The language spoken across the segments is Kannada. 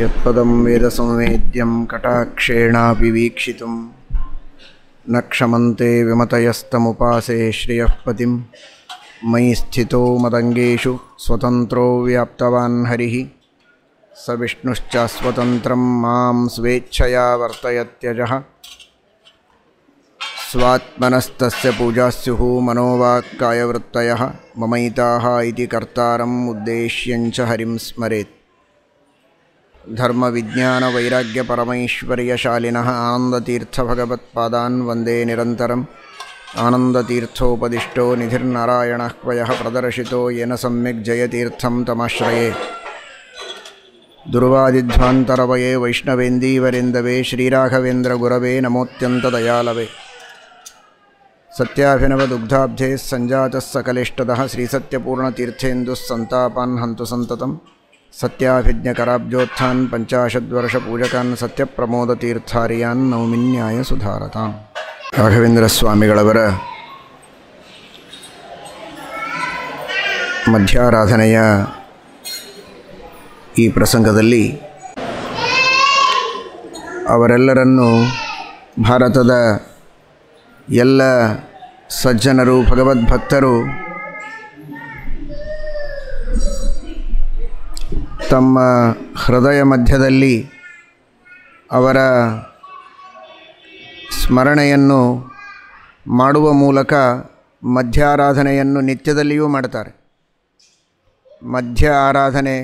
यत्पदं वेदसंवेद्यं कटाक्षेणा वीक्षितुं न क्षमन्ते विमतयस्तमुपासे श्रियः मयि स्थितो मदङ्गेषु स्वतंत्रो व्याप्तवान् हरिः स विष्णुश्च स्वतन्त्रं मां स्वेच्छया वर्तयत्यजः स्वात्मनस्तस्य पूजास्युः मनोवाक्कायवृत्तयः ममैताः इति कर्तारम् उद्देश्यञ्च हरिं स्मरेत् धर्मविज्ञानवैराग्यपरमैश्वर्यशालिनः आनन्दतीर्थभगवत्पादान् वन्दे निरंतर आनन्दतीर्थोपदिष्टो निधिर्नारायणः क्वयः प्रदर्शितो येन सम्यक् जयतीर्थं तमाश्रये दुर्वादिध्वान्तरवये वैष्णवेन्दीवरेन्दवे श्रीराघवेन्द्रगुरवे नमोऽत्यन्तदयालवे सत्याभिनवदुग्धाब्धेः सञ्जातः सकलिष्टदः श्रीसत्यपूर्णतीर्थेन्दुः सन्तापान् हन्तु सन्ततम् ಸತ್ಯಾಭಿಜ್ಞಕರಾಬ್ಜೋತ್ಥಾನ್ ಪಂಚಾಶದ್ವರ್ಷ ಪೂಜಕಾನ್ ಸತ್ಯ ತೀರ್ಥಾರಿಯಾನ್ ನೌಮಿನ್ಯಾಯ ಸುಧಾರತ ರಾಘವೇಂದ್ರ ಸ್ವಾಮಿಗಳವರ ಮಧ್ಯಾರಾಧನೆಯ ಈ ಪ್ರಸಂಗದಲ್ಲಿ ಅವರೆಲ್ಲರನ್ನು ಭಾರತದ ಎಲ್ಲ ಸಜ್ಜನರು ಭಗವದ್ಭಕ್ತರು ತಮ್ಮ ಹೃದಯ ಮಧ್ಯದಲ್ಲಿ ಅವರ ಸ್ಮರಣೆಯನ್ನು ಮಾಡುವ ಮೂಲಕ ಮಧ್ಯಾರಾಧನೆಯನ್ನು ನಿತ್ಯದಲ್ಲಿಯೂ ಮಾಡ್ತಾರೆ ಮಧ್ಯ ಆರಾಧನೆ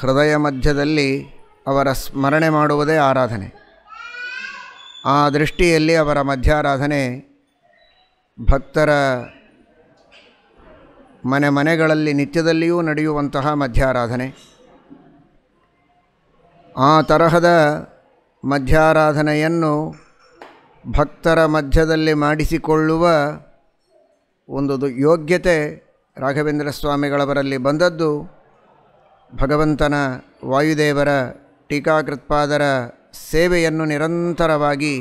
ಹೃದಯ ಮಧ್ಯದಲ್ಲಿ ಅವರ ಸ್ಮರಣೆ ಮಾಡುವುದೇ ಆರಾಧನೆ ಆ ದೃಷ್ಟಿಯಲ್ಲಿ ಅವರ ಮಧ್ಯಾರಾಧನೆ ಭಕ್ತರ ಮನೆ ಮನೆಗಳಲ್ಲಿ ನಿತ್ಯದಲ್ಲಿಯೂ ನಡೆಯುವಂತಹ ಮಧ್ಯಾರಾಧನೆ ಆ ತರಹದ ಮಧ್ಯಾರಾಧನೆಯನ್ನು ಭಕ್ತರ ಮಧ್ಯದಲ್ಲಿ ಮಾಡಿಸಿಕೊಳ್ಳುವ ಒಂದು ಯೋಗ್ಯತೆ ರಾಘವೇಂದ್ರ ಸ್ವಾಮಿಗಳವರಲ್ಲಿ ಬಂದದ್ದು ಭಗವಂತನ ವಾಯುದೇವರ ಟೀಕಾಕೃತ್ಪಾದರ ಸೇವೆಯನ್ನು ನಿರಂತರವಾಗಿ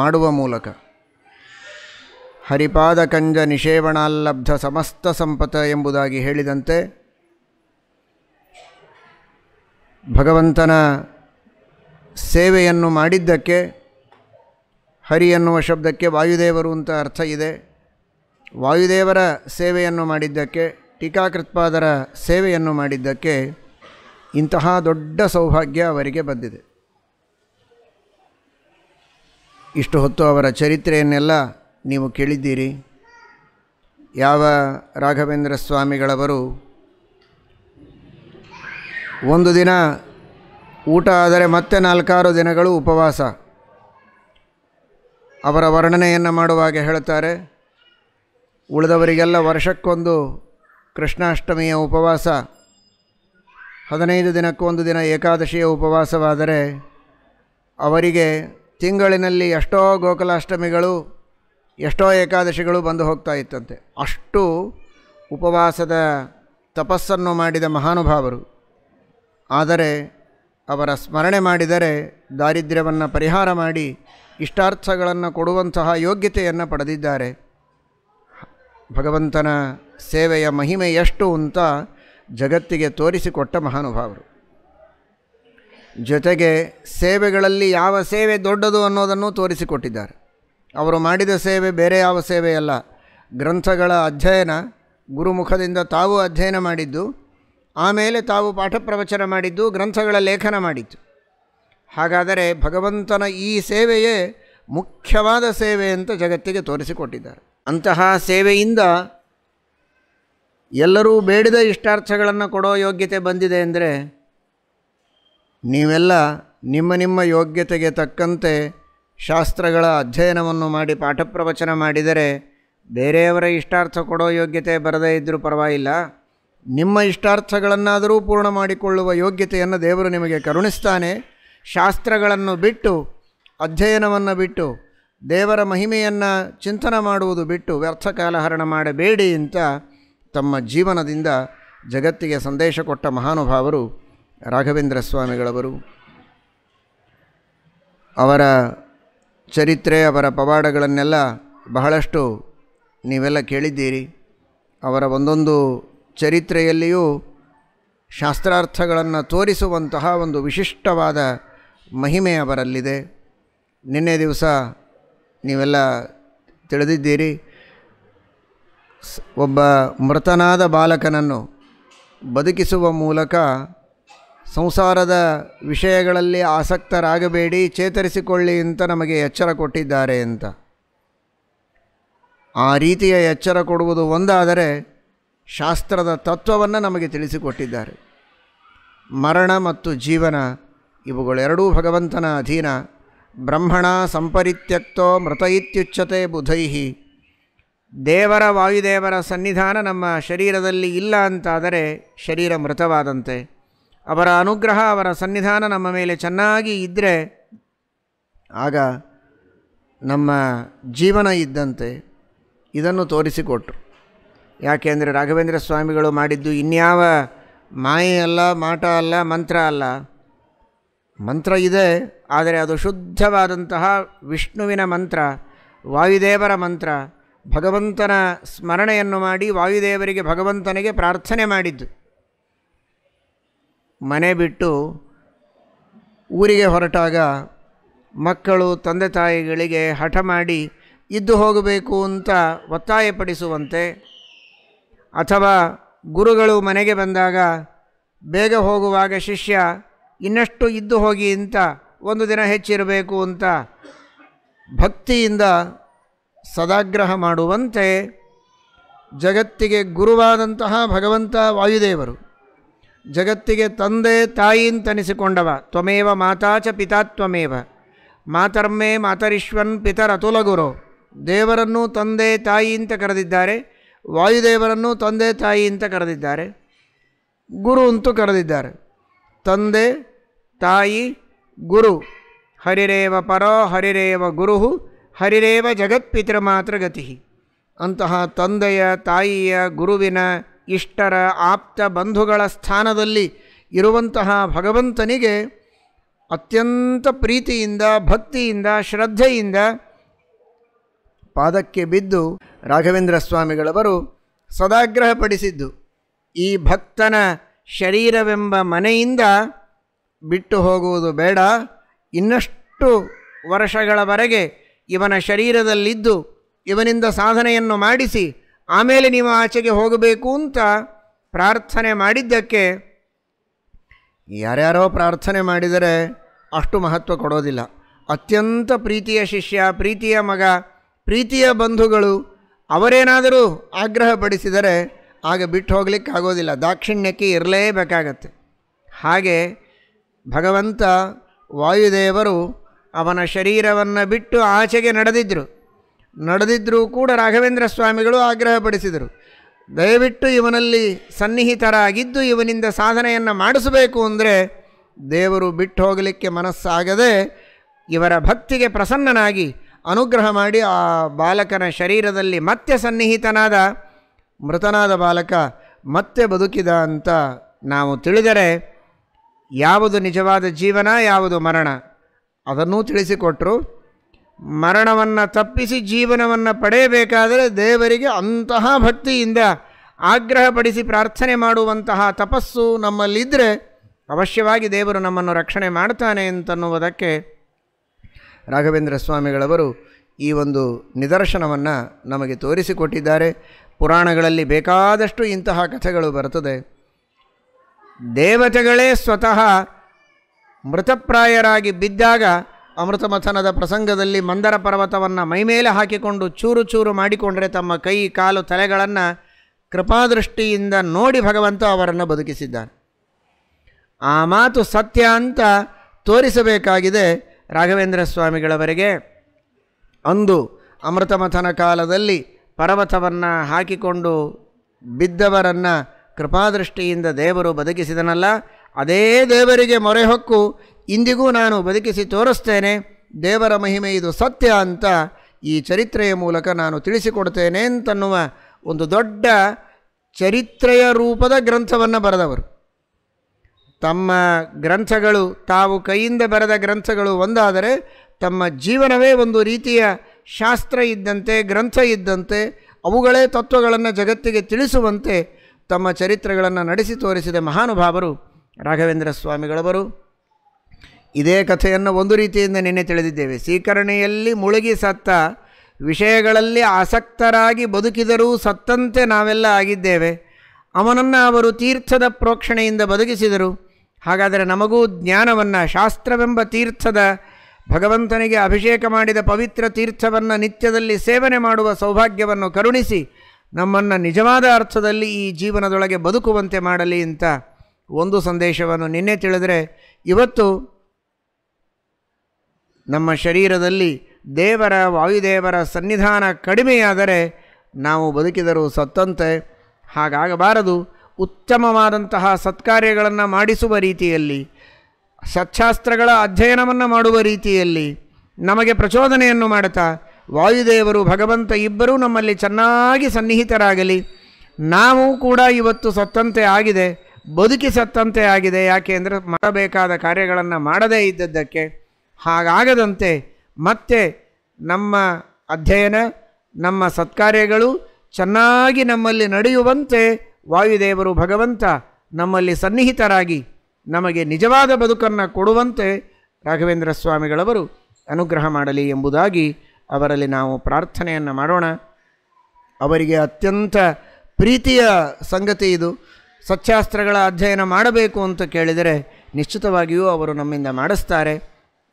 ಮಾಡುವ ಮೂಲಕ ಹರಿಪಾದ ಕಂಜ ನಿಷೇವಣಾಲಬ್ಧ ಸಮಸ್ತ ಸಂಪತ ಎಂಬುದಾಗಿ ಹೇಳಿದಂತೆ ಭಗವಂತನ ಸೇವೆಯನ್ನು ಮಾಡಿದ್ದಕ್ಕೆ ಹರಿ ಎನ್ನುವ ಶಬ್ದಕ್ಕೆ ವಾಯುದೇವರು ಅಂತ ಅರ್ಥ ಇದೆ ವಾಯುದೇವರ ಸೇವೆಯನ್ನು ಮಾಡಿದ್ದಕ್ಕೆ ಟೀಕಾಕೃತ್ಪಾದರ ಸೇವೆಯನ್ನು ಮಾಡಿದ್ದಕ್ಕೆ ಇಂತಹ ದೊಡ್ಡ ಸೌಭಾಗ್ಯ ಅವರಿಗೆ ಬಂದಿದೆ ಇಷ್ಟು ಹೊತ್ತು ಅವರ ಚರಿತ್ರೆಯನ್ನೆಲ್ಲ ನೀವು ಕೇಳಿದ್ದೀರಿ ಯಾವ ರಾಘವೇಂದ್ರ ಸ್ವಾಮಿಗಳವರು ಒಂದು ದಿನ ಊಟ ಆದರೆ ಮತ್ತೆ ನಾಲ್ಕಾರು ದಿನಗಳು ಉಪವಾಸ ಅವರ ವರ್ಣನೆಯನ್ನು ಮಾಡುವಾಗ ಹೇಳುತ್ತಾರೆ ಉಳಿದವರಿಗೆಲ್ಲ ವರ್ಷಕ್ಕೊಂದು ಕೃಷ್ಣಾಷ್ಟಮಿಯ ಉಪವಾಸ ಹದಿನೈದು ದಿನಕ್ಕೊಂದು ದಿನ ಏಕಾದಶಿಯ ಉಪವಾಸವಾದರೆ ಅವರಿಗೆ ತಿಂಗಳಿನಲ್ಲಿ ಎಷ್ಟೋ ಗೋಕುಲಾಷ್ಟಮಿಗಳು ಎಷ್ಟೋ ಏಕಾದಶಿಗಳು ಬಂದು ಹೋಗ್ತಾ ಇತ್ತಂತೆ ಅಷ್ಟು ಉಪವಾಸದ ತಪಸ್ಸನ್ನು ಮಾಡಿದ ಮಹಾನುಭಾವರು ಆದರೆ ಅವರ ಸ್ಮರಣೆ ಮಾಡಿದರೆ ದಾರಿದ್ರ್ಯವನ್ನು ಪರಿಹಾರ ಮಾಡಿ ಇಷ್ಟಾರ್ಥಗಳನ್ನು ಕೊಡುವಂತಹ ಯೋಗ್ಯತೆಯನ್ನು ಪಡೆದಿದ್ದಾರೆ ಭಗವಂತನ ಸೇವೆಯ ಮಹಿಮೆ ಎಷ್ಟು ಅಂತ ಜಗತ್ತಿಗೆ ತೋರಿಸಿಕೊಟ್ಟ ಮಹಾನುಭಾವರು ಜೊತೆಗೆ ಸೇವೆಗಳಲ್ಲಿ ಯಾವ ಸೇವೆ ದೊಡ್ಡದು ಅನ್ನೋದನ್ನು ತೋರಿಸಿಕೊಟ್ಟಿದ್ದಾರೆ ಅವರು ಮಾಡಿದ ಸೇವೆ ಬೇರೆ ಯಾವ ಸೇವೆಯಲ್ಲ ಗ್ರಂಥಗಳ ಅಧ್ಯಯನ ಗುರುಮುಖದಿಂದ ತಾವು ಅಧ್ಯಯನ ಮಾಡಿದ್ದು ಆಮೇಲೆ ತಾವು ಪಾಠ ಪ್ರವಚನ ಮಾಡಿದ್ದು ಗ್ರಂಥಗಳ ಲೇಖನ ಮಾಡಿತ್ತು ಹಾಗಾದರೆ ಭಗವಂತನ ಈ ಸೇವೆಯೇ ಮುಖ್ಯವಾದ ಸೇವೆ ಅಂತ ಜಗತ್ತಿಗೆ ತೋರಿಸಿಕೊಟ್ಟಿದ್ದಾರೆ ಅಂತಹ ಸೇವೆಯಿಂದ ಎಲ್ಲರೂ ಬೇಡಿದ ಇಷ್ಟಾರ್ಥಗಳನ್ನು ಕೊಡೋ ಯೋಗ್ಯತೆ ಬಂದಿದೆ ಅಂದರೆ ನೀವೆಲ್ಲ ನಿಮ್ಮ ನಿಮ್ಮ ಯೋಗ್ಯತೆಗೆ ತಕ್ಕಂತೆ ಶಾಸ್ತ್ರಗಳ ಅಧ್ಯಯನವನ್ನು ಮಾಡಿ ಪಾಠ ಪ್ರವಚನ ಮಾಡಿದರೆ ಬೇರೆಯವರ ಇಷ್ಟಾರ್ಥ ಕೊಡೋ ಯೋಗ್ಯತೆ ಬರದೇ ಇದ್ದರೂ ಪರವಾಗಿಲ್ಲ ನಿಮ್ಮ ಇಷ್ಟಾರ್ಥಗಳನ್ನಾದರೂ ಪೂರ್ಣ ಮಾಡಿಕೊಳ್ಳುವ ಯೋಗ್ಯತೆಯನ್ನು ದೇವರು ನಿಮಗೆ ಕರುಣಿಸ್ತಾನೆ ಶಾಸ್ತ್ರಗಳನ್ನು ಬಿಟ್ಟು ಅಧ್ಯಯನವನ್ನು ಬಿಟ್ಟು ದೇವರ ಮಹಿಮೆಯನ್ನು ಚಿಂತನ ಮಾಡುವುದು ಬಿಟ್ಟು ವ್ಯರ್ಥ ಕಾಲಹರಣ ಮಾಡಬೇಡಿ ಅಂತ ತಮ್ಮ ಜೀವನದಿಂದ ಜಗತ್ತಿಗೆ ಸಂದೇಶ ಕೊಟ್ಟ ಮಹಾನುಭಾವರು ರಾಘವೇಂದ್ರ ಸ್ವಾಮಿಗಳವರು ಅವರ ಚರಿತ್ರೆ ಅವರ ಪವಾಡಗಳನ್ನೆಲ್ಲ ಬಹಳಷ್ಟು ನೀವೆಲ್ಲ ಕೇಳಿದ್ದೀರಿ ಅವರ ಒಂದೊಂದು ಚರಿತ್ರೆಯಲ್ಲಿಯೂ ಶಾಸ್ತ್ರಾರ್ಥಗಳನ್ನು ತೋರಿಸುವಂತಹ ಒಂದು ವಿಶಿಷ್ಟವಾದ ಮಹಿಮೆ ಅವರಲ್ಲಿದೆ ನಿನ್ನೆ ದಿವಸ ನೀವೆಲ್ಲ ತಿಳಿದಿದ್ದೀರಿ ಒಬ್ಬ ಮೃತನಾದ ಬಾಲಕನನ್ನು ಬದುಕಿಸುವ ಮೂಲಕ ಸಂಸಾರದ ವಿಷಯಗಳಲ್ಲಿ ಆಸಕ್ತರಾಗಬೇಡಿ ಚೇತರಿಸಿಕೊಳ್ಳಿ ಅಂತ ನಮಗೆ ಎಚ್ಚರ ಕೊಟ್ಟಿದ್ದಾರೆ ಅಂತ ಆ ರೀತಿಯ ಎಚ್ಚರ ಕೊಡುವುದು ಒಂದಾದರೆ ಶಾಸ್ತ್ರದ ತತ್ವವನ್ನು ನಮಗೆ ತಿಳಿಸಿಕೊಟ್ಟಿದ್ದಾರೆ ಮರಣ ಮತ್ತು ಜೀವನ ಇವುಗಳೆರಡೂ ಭಗವಂತನ ಅಧೀನ ಬ್ರಹ್ಮಣ ಸಂಪರಿತ್ಯಕ್ತೋ ಮೃತ ಇತ್ಯುಚ್ಯತೆ ಬುಧೈಹಿ ದೇವರ ವಾಯುದೇವರ ಸನ್ನಿಧಾನ ನಮ್ಮ ಶರೀರದಲ್ಲಿ ಇಲ್ಲ ಅಂತಾದರೆ ಶರೀರ ಮೃತವಾದಂತೆ ಅವರ ಅನುಗ್ರಹ ಅವರ ಸನ್ನಿಧಾನ ನಮ್ಮ ಮೇಲೆ ಚೆನ್ನಾಗಿ ಇದ್ದರೆ ಆಗ ನಮ್ಮ ಜೀವನ ಇದ್ದಂತೆ ಇದನ್ನು ತೋರಿಸಿಕೊಟ್ರು ಯಾಕೆಂದರೆ ರಾಘವೇಂದ್ರ ಸ್ವಾಮಿಗಳು ಮಾಡಿದ್ದು ಇನ್ಯಾವ ಮಾಯೆ ಅಲ್ಲ ಮಾಟ ಅಲ್ಲ ಮಂತ್ರ ಅಲ್ಲ ಮಂತ್ರ ಇದೆ ಆದರೆ ಅದು ಶುದ್ಧವಾದಂತಹ ವಿಷ್ಣುವಿನ ಮಂತ್ರ ವಾಯುದೇವರ ಮಂತ್ರ ಭಗವಂತನ ಸ್ಮರಣೆಯನ್ನು ಮಾಡಿ ವಾಯುದೇವರಿಗೆ ಭಗವಂತನಿಗೆ ಪ್ರಾರ್ಥನೆ ಮಾಡಿದ್ದು ಮನೆ ಬಿಟ್ಟು ಊರಿಗೆ ಹೊರಟಾಗ ಮಕ್ಕಳು ತಂದೆ ತಾಯಿಗಳಿಗೆ ಹಠ ಮಾಡಿ ಇದ್ದು ಹೋಗಬೇಕು ಅಂತ ಒತ್ತಾಯಪಡಿಸುವಂತೆ ಅಥವಾ ಗುರುಗಳು ಮನೆಗೆ ಬಂದಾಗ ಬೇಗ ಹೋಗುವಾಗ ಶಿಷ್ಯ ಇನ್ನಷ್ಟು ಇದ್ದು ಹೋಗಿ ಅಂತ ಒಂದು ದಿನ ಹೆಚ್ಚಿರಬೇಕು ಅಂತ ಭಕ್ತಿಯಿಂದ ಸದಾಗ್ರಹ ಮಾಡುವಂತೆ ಜಗತ್ತಿಗೆ ಗುರುವಾದಂತಹ ಭಗವಂತ ವಾಯುದೇವರು ಜಗತ್ತಿಗೆ ತಂದೆ ತಾಯಿ ಅಂತನಿಸಿಕೊಂಡವ ತ್ವಮೇವ ಮಾತಾಚ ಪಿತಾತ್ವಮೇವ ಮಾತರ್ಮೇ ಮಾತರಿಶ್ವನ್ ಗುರು ದೇವರನ್ನು ತಂದೆ ತಾಯಿ ಅಂತ ಕರೆದಿದ್ದಾರೆ ವಾಯುದೇವರನ್ನು ತಂದೆ ತಾಯಿ ಅಂತ ಕರೆದಿದ್ದಾರೆ ಗುರು ಅಂತೂ ಕರೆದಿದ್ದಾರೆ ತಂದೆ ತಾಯಿ ಗುರು ಹರಿರೇವ ಪರೋ ಹರಿರೇವ ಗುರು ಹರಿರೇವ ಜಗತ್ಪಿತೃ ಮಾತ್ರ ಗತಿ ಅಂತಹ ತಂದೆಯ ತಾಯಿಯ ಗುರುವಿನ ಇಷ್ಟರ ಆಪ್ತ ಬಂಧುಗಳ ಸ್ಥಾನದಲ್ಲಿ ಇರುವಂತಹ ಭಗವಂತನಿಗೆ ಅತ್ಯಂತ ಪ್ರೀತಿಯಿಂದ ಭಕ್ತಿಯಿಂದ ಶ್ರದ್ಧೆಯಿಂದ ಪಾದಕ್ಕೆ ಬಿದ್ದು ರಾಘವೇಂದ್ರ ಸ್ವಾಮಿಗಳವರು ಸದಾಗ್ರಹಪಡಿಸಿದ್ದು ಈ ಭಕ್ತನ ಶರೀರವೆಂಬ ಮನೆಯಿಂದ ಬಿಟ್ಟು ಹೋಗುವುದು ಬೇಡ ಇನ್ನಷ್ಟು ವರ್ಷಗಳವರೆಗೆ ಇವನ ಶರೀರದಲ್ಲಿದ್ದು ಇವನಿಂದ ಸಾಧನೆಯನ್ನು ಮಾಡಿಸಿ ಆಮೇಲೆ ನೀವು ಆಚೆಗೆ ಹೋಗಬೇಕು ಅಂತ ಪ್ರಾರ್ಥನೆ ಮಾಡಿದ್ದಕ್ಕೆ ಯಾರ್ಯಾರೋ ಪ್ರಾರ್ಥನೆ ಮಾಡಿದರೆ ಅಷ್ಟು ಮಹತ್ವ ಕೊಡೋದಿಲ್ಲ ಅತ್ಯಂತ ಪ್ರೀತಿಯ ಶಿಷ್ಯ ಪ್ರೀತಿಯ ಮಗ ಪ್ರೀತಿಯ ಬಂಧುಗಳು ಅವರೇನಾದರೂ ಆಗ್ರಹಪಡಿಸಿದರೆ ಆಗ ಬಿಟ್ಟು ಹೋಗ್ಲಿಕ್ಕೆ ಆಗೋದಿಲ್ಲ ದಾಕ್ಷಿಣ್ಯಕ್ಕೆ ಇರಲೇಬೇಕಾಗತ್ತೆ ಹಾಗೆ ಭಗವಂತ ವಾಯುದೇವರು ಅವನ ಶರೀರವನ್ನು ಬಿಟ್ಟು ಆಚೆಗೆ ನಡೆದಿದ್ದರು ನಡೆದಿದ್ದರೂ ಕೂಡ ರಾಘವೇಂದ್ರ ಸ್ವಾಮಿಗಳು ಆಗ್ರಹಪಡಿಸಿದರು ದಯವಿಟ್ಟು ಇವನಲ್ಲಿ ಸನ್ನಿಹಿತರಾಗಿದ್ದು ಇವನಿಂದ ಸಾಧನೆಯನ್ನು ಮಾಡಿಸಬೇಕು ಅಂದರೆ ದೇವರು ಬಿಟ್ಟು ಹೋಗಲಿಕ್ಕೆ ಮನಸ್ಸಾಗದೆ ಇವರ ಭಕ್ತಿಗೆ ಪ್ರಸನ್ನನಾಗಿ ಅನುಗ್ರಹ ಮಾಡಿ ಆ ಬಾಲಕನ ಶರೀರದಲ್ಲಿ ಮತ್ತೆ ಸನ್ನಿಹಿತನಾದ ಮೃತನಾದ ಬಾಲಕ ಮತ್ತೆ ಬದುಕಿದ ಅಂತ ನಾವು ತಿಳಿದರೆ ಯಾವುದು ನಿಜವಾದ ಜೀವನ ಯಾವುದು ಮರಣ ಅದನ್ನೂ ತಿಳಿಸಿಕೊಟ್ಟರು ಮರಣವನ್ನು ತಪ್ಪಿಸಿ ಜೀವನವನ್ನು ಪಡೆಯಬೇಕಾದರೆ ದೇವರಿಗೆ ಅಂತಹ ಭಕ್ತಿಯಿಂದ ಆಗ್ರಹಪಡಿಸಿ ಪ್ರಾರ್ಥನೆ ಮಾಡುವಂತಹ ತಪಸ್ಸು ನಮ್ಮಲ್ಲಿದ್ದರೆ ಅವಶ್ಯವಾಗಿ ದೇವರು ನಮ್ಮನ್ನು ರಕ್ಷಣೆ ಮಾಡ್ತಾನೆ ಅಂತನ್ನುವುದಕ್ಕೆ ರಾಘವೇಂದ್ರ ಸ್ವಾಮಿಗಳವರು ಈ ಒಂದು ನಿದರ್ಶನವನ್ನು ನಮಗೆ ತೋರಿಸಿಕೊಟ್ಟಿದ್ದಾರೆ ಪುರಾಣಗಳಲ್ಲಿ ಬೇಕಾದಷ್ಟು ಇಂತಹ ಕಥೆಗಳು ಬರುತ್ತದೆ ದೇವತೆಗಳೇ ಸ್ವತಃ ಮೃತಪ್ರಾಯರಾಗಿ ಬಿದ್ದಾಗ ಅಮೃತಮಥನದ ಪ್ರಸಂಗದಲ್ಲಿ ಮಂದರ ಪರ್ವತವನ್ನು ಮೈಮೇಲೆ ಹಾಕಿಕೊಂಡು ಚೂರು ಚೂರು ಮಾಡಿಕೊಂಡರೆ ತಮ್ಮ ಕೈ ಕಾಲು ತಲೆಗಳನ್ನು ಕೃಪಾದೃಷ್ಟಿಯಿಂದ ನೋಡಿ ಭಗವಂತ ಅವರನ್ನು ಬದುಕಿಸಿದ್ದಾನೆ ಆ ಮಾತು ಸತ್ಯ ಅಂತ ತೋರಿಸಬೇಕಾಗಿದೆ ರಾಘವೇಂದ್ರ ಸ್ವಾಮಿಗಳವರಿಗೆ ಅಂದು ಅಮೃತಮಥನ ಕಾಲದಲ್ಲಿ ಪರ್ವತವನ್ನು ಹಾಕಿಕೊಂಡು ಬಿದ್ದವರನ್ನು ಕೃಪಾದೃಷ್ಟಿಯಿಂದ ದೇವರು ಬದುಕಿಸಿದನಲ್ಲ ಅದೇ ದೇವರಿಗೆ ಮೊರೆ ಹೊಕ್ಕು ಇಂದಿಗೂ ನಾನು ಬದುಕಿಸಿ ತೋರಿಸ್ತೇನೆ ದೇವರ ಮಹಿಮೆ ಇದು ಸತ್ಯ ಅಂತ ಈ ಚರಿತ್ರೆಯ ಮೂಲಕ ನಾನು ತಿಳಿಸಿಕೊಡ್ತೇನೆ ಅಂತನ್ನುವ ಒಂದು ದೊಡ್ಡ ಚರಿತ್ರೆಯ ರೂಪದ ಗ್ರಂಥವನ್ನು ಬರೆದವರು ತಮ್ಮ ಗ್ರಂಥಗಳು ತಾವು ಕೈಯಿಂದ ಬರೆದ ಗ್ರಂಥಗಳು ಒಂದಾದರೆ ತಮ್ಮ ಜೀವನವೇ ಒಂದು ರೀತಿಯ ಶಾಸ್ತ್ರ ಇದ್ದಂತೆ ಗ್ರಂಥ ಇದ್ದಂತೆ ಅವುಗಳೇ ತತ್ವಗಳನ್ನು ಜಗತ್ತಿಗೆ ತಿಳಿಸುವಂತೆ ತಮ್ಮ ಚರಿತ್ರೆಗಳನ್ನು ನಡೆಸಿ ತೋರಿಸಿದ ಮಹಾನುಭಾವರು ರಾಘವೇಂದ್ರ ಸ್ವಾಮಿಗಳವರು ಇದೇ ಕಥೆಯನ್ನು ಒಂದು ರೀತಿಯಿಂದ ನಿನ್ನೆ ತಿಳಿದಿದ್ದೇವೆ ಸೀಕರಣೆಯಲ್ಲಿ ಮುಳುಗಿ ಸತ್ತ ವಿಷಯಗಳಲ್ಲಿ ಆಸಕ್ತರಾಗಿ ಬದುಕಿದರೂ ಸತ್ತಂತೆ ನಾವೆಲ್ಲ ಆಗಿದ್ದೇವೆ ಅವನನ್ನು ಅವರು ತೀರ್ಥದ ಪ್ರೋಕ್ಷಣೆಯಿಂದ ಬದುಕಿಸಿದರು ಹಾಗಾದರೆ ನಮಗೂ ಜ್ಞಾನವನ್ನು ಶಾಸ್ತ್ರವೆಂಬ ತೀರ್ಥದ ಭಗವಂತನಿಗೆ ಅಭಿಷೇಕ ಮಾಡಿದ ಪವಿತ್ರ ತೀರ್ಥವನ್ನು ನಿತ್ಯದಲ್ಲಿ ಸೇವನೆ ಮಾಡುವ ಸೌಭಾಗ್ಯವನ್ನು ಕರುಣಿಸಿ ನಮ್ಮನ್ನು ನಿಜವಾದ ಅರ್ಥದಲ್ಲಿ ಈ ಜೀವನದೊಳಗೆ ಬದುಕುವಂತೆ ಮಾಡಲಿ ಅಂತ ಒಂದು ಸಂದೇಶವನ್ನು ನಿನ್ನೆ ತಿಳಿದರೆ ಇವತ್ತು ನಮ್ಮ ಶರೀರದಲ್ಲಿ ದೇವರ ವಾಯುದೇವರ ಸನ್ನಿಧಾನ ಕಡಿಮೆಯಾದರೆ ನಾವು ಬದುಕಿದರೂ ಸತ್ತಂತೆ ಹಾಗಾಗಬಾರದು ಉತ್ತಮವಾದಂತಹ ಸತ್ಕಾರ್ಯಗಳನ್ನು ಮಾಡಿಸುವ ರೀತಿಯಲ್ಲಿ ಸತ್ಶಾಸ್ತ್ರಗಳ ಅಧ್ಯಯನವನ್ನು ಮಾಡುವ ರೀತಿಯಲ್ಲಿ ನಮಗೆ ಪ್ರಚೋದನೆಯನ್ನು ಮಾಡುತ್ತಾ ವಾಯುದೇವರು ಭಗವಂತ ಇಬ್ಬರೂ ನಮ್ಮಲ್ಲಿ ಚೆನ್ನಾಗಿ ಸನ್ನಿಹಿತರಾಗಲಿ ನಾವು ಕೂಡ ಇವತ್ತು ಸತ್ತಂತೆ ಆಗಿದೆ ಬದುಕಿ ಸತ್ತಂತೆ ಆಗಿದೆ ಯಾಕೆ ಅಂದರೆ ಮಾಡಬೇಕಾದ ಕಾರ್ಯಗಳನ್ನು ಮಾಡದೇ ಇದ್ದದ್ದಕ್ಕೆ ಹಾಗಾಗದಂತೆ ಮತ್ತೆ ನಮ್ಮ ಅಧ್ಯಯನ ನಮ್ಮ ಸತ್ಕಾರ್ಯಗಳು ಚೆನ್ನಾಗಿ ನಮ್ಮಲ್ಲಿ ನಡೆಯುವಂತೆ ವಾಯುದೇವರು ಭಗವಂತ ನಮ್ಮಲ್ಲಿ ಸನ್ನಿಹಿತರಾಗಿ ನಮಗೆ ನಿಜವಾದ ಬದುಕನ್ನು ಕೊಡುವಂತೆ ರಾಘವೇಂದ್ರ ಸ್ವಾಮಿಗಳವರು ಅನುಗ್ರಹ ಮಾಡಲಿ ಎಂಬುದಾಗಿ ಅವರಲ್ಲಿ ನಾವು ಪ್ರಾರ್ಥನೆಯನ್ನು ಮಾಡೋಣ ಅವರಿಗೆ ಅತ್ಯಂತ ಪ್ರೀತಿಯ ಸಂಗತಿ ಇದು ಸತ್ಯಾಸ್ತ್ರಗಳ ಅಧ್ಯಯನ ಮಾಡಬೇಕು ಅಂತ ಕೇಳಿದರೆ ನಿಶ್ಚಿತವಾಗಿಯೂ ಅವರು ನಮ್ಮಿಂದ ಮಾಡಿಸ್ತಾರೆ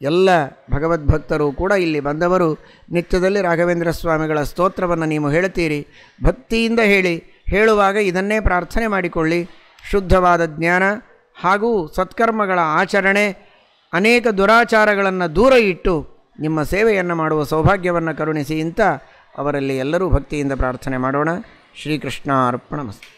ಎಲ್ಲ ಭಗವದ್ಭಕ್ತರು ಕೂಡ ಇಲ್ಲಿ ಬಂದವರು ನಿತ್ಯದಲ್ಲಿ ರಾಘವೇಂದ್ರ ಸ್ವಾಮಿಗಳ ಸ್ತೋತ್ರವನ್ನು ನೀವು ಹೇಳ್ತೀರಿ ಭಕ್ತಿಯಿಂದ ಹೇಳಿ ಹೇಳುವಾಗ ಇದನ್ನೇ ಪ್ರಾರ್ಥನೆ ಮಾಡಿಕೊಳ್ಳಿ ಶುದ್ಧವಾದ ಜ್ಞಾನ ಹಾಗೂ ಸತ್ಕರ್ಮಗಳ ಆಚರಣೆ ಅನೇಕ ದುರಾಚಾರಗಳನ್ನು ದೂರ ಇಟ್ಟು ನಿಮ್ಮ ಸೇವೆಯನ್ನು ಮಾಡುವ ಸೌಭಾಗ್ಯವನ್ನು ಕರುಣಿಸಿ ಇಂತ ಅವರಲ್ಲಿ ಎಲ್ಲರೂ ಭಕ್ತಿಯಿಂದ ಪ್ರಾರ್ಥನೆ ಮಾಡೋಣ ಶ್ರೀಕೃಷ್ಣ ಮಸ್ತಿ